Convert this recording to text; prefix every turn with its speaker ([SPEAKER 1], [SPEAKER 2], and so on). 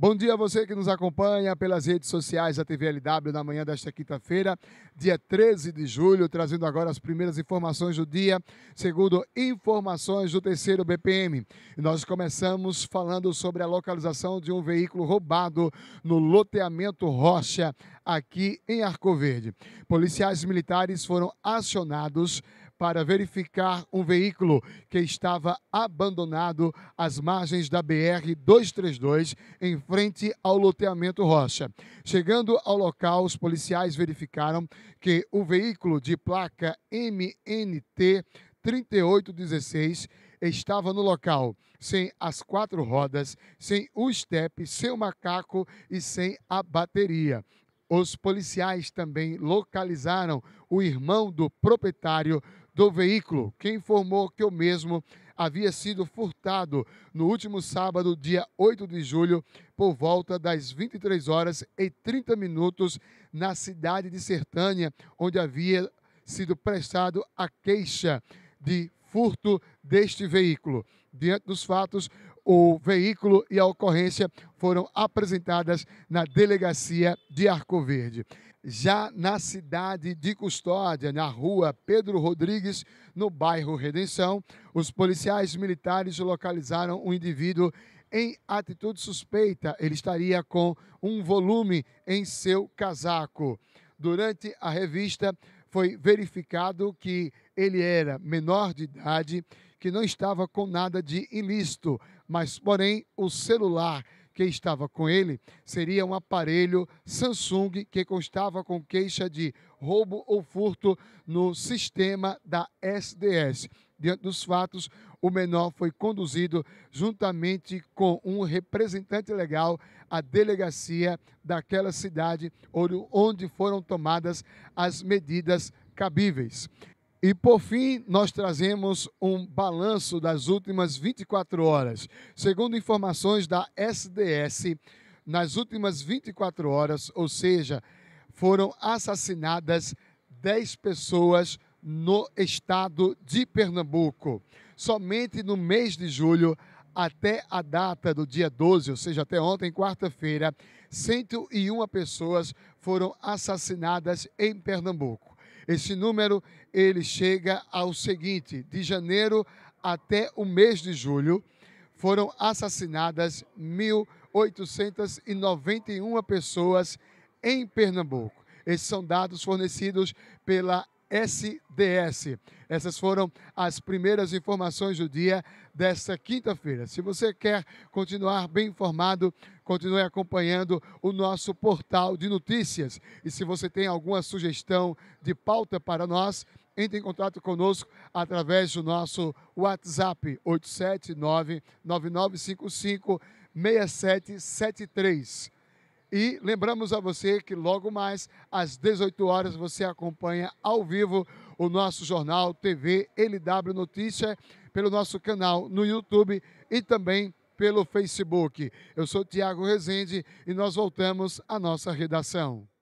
[SPEAKER 1] Bom dia a você que nos acompanha pelas redes sociais da TVLW na manhã desta quinta-feira, dia 13 de julho, trazendo agora as primeiras informações do dia, segundo informações do terceiro BPM. Nós começamos falando sobre a localização de um veículo roubado no loteamento Rocha, aqui em Arco Verde. Policiais militares foram acionados para verificar um veículo que estava abandonado às margens da BR 232, em frente ao loteamento Rocha. Chegando ao local, os policiais verificaram que o veículo de placa MNT 3816 estava no local, sem as quatro rodas, sem o estepe, sem o macaco e sem a bateria. Os policiais também localizaram o irmão do proprietário do veículo, que informou que o mesmo havia sido furtado no último sábado, dia 8 de julho, por volta das 23 horas e 30 minutos, na cidade de Sertânia, onde havia sido prestado a queixa de furto deste veículo. Diante dos fatos, o veículo e a ocorrência foram apresentadas na delegacia de Arco Verde. Já na cidade de Custódia, na rua Pedro Rodrigues, no bairro Redenção, os policiais militares localizaram um indivíduo em atitude suspeita. Ele estaria com um volume em seu casaco. Durante a revista, foi verificado que ele era menor de idade, que não estava com nada de ilícito, mas, porém, o celular que estava com ele seria um aparelho Samsung que constava com queixa de roubo ou furto no sistema da SDS diante dos fatos, o menor foi conduzido juntamente com um representante legal à delegacia daquela cidade onde foram tomadas as medidas cabíveis. E por fim, nós trazemos um balanço das últimas 24 horas. Segundo informações da SDS, nas últimas 24 horas, ou seja, foram assassinadas 10 pessoas no estado de Pernambuco. Somente no mês de julho, até a data do dia 12, ou seja, até ontem, quarta-feira, 101 pessoas foram assassinadas em Pernambuco. Esse número ele chega ao seguinte: de janeiro até o mês de julho, foram assassinadas 1.891 pessoas em Pernambuco. Esses são dados fornecidos pela SDS. Essas foram as primeiras informações do dia desta quinta-feira. Se você quer continuar bem informado, continue acompanhando o nosso portal de notícias. E se você tem alguma sugestão de pauta para nós, entre em contato conosco através do nosso WhatsApp 879 9955 6773. E lembramos a você que logo mais às 18 horas você acompanha ao vivo o nosso jornal TV LW Notícia pelo nosso canal no YouTube e também pelo Facebook. Eu sou Tiago Rezende e nós voltamos à nossa redação.